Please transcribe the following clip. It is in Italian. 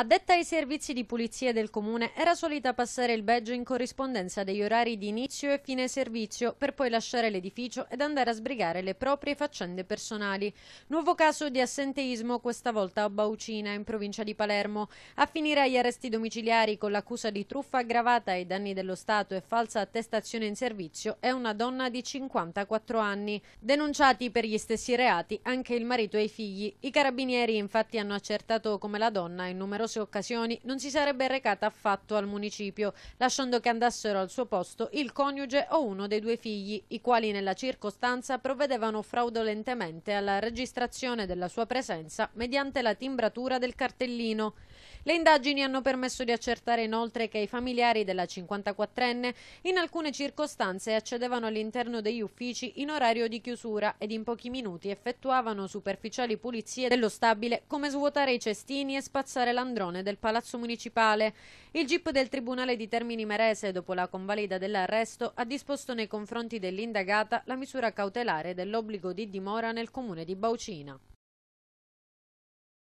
Addetta ai servizi di pulizia del comune, era solita passare il badge in corrispondenza degli orari di inizio e fine servizio per poi lasciare l'edificio ed andare a sbrigare le proprie faccende personali. Nuovo caso di assenteismo, questa volta a Baucina, in provincia di Palermo. A finire agli arresti domiciliari con l'accusa di truffa aggravata ai danni dello Stato e falsa attestazione in servizio è una donna di 54 anni. Denunciati per gli stessi reati anche il marito e i figli. I carabinieri infatti hanno accertato come la donna in numerosi numerose occasioni non si sarebbe recata affatto al municipio, lasciando che andassero al suo posto il coniuge o uno dei due figli, i quali nella circostanza provvedevano fraudolentemente alla registrazione della sua presenza mediante la timbratura del cartellino. Le indagini hanno permesso di accertare inoltre che i familiari della 54enne in alcune circostanze accedevano all'interno degli uffici in orario di chiusura ed in pochi minuti effettuavano superficiali pulizie dello stabile come svuotare i cestini e spazzare l'androne Sandrone del Palazzo Municipale. Il GIP del Tribunale di Termini Marese, dopo la convalida dell'arresto, ha disposto nei confronti dell'indagata la misura cautelare dell'obbligo di dimora nel comune di Baucina.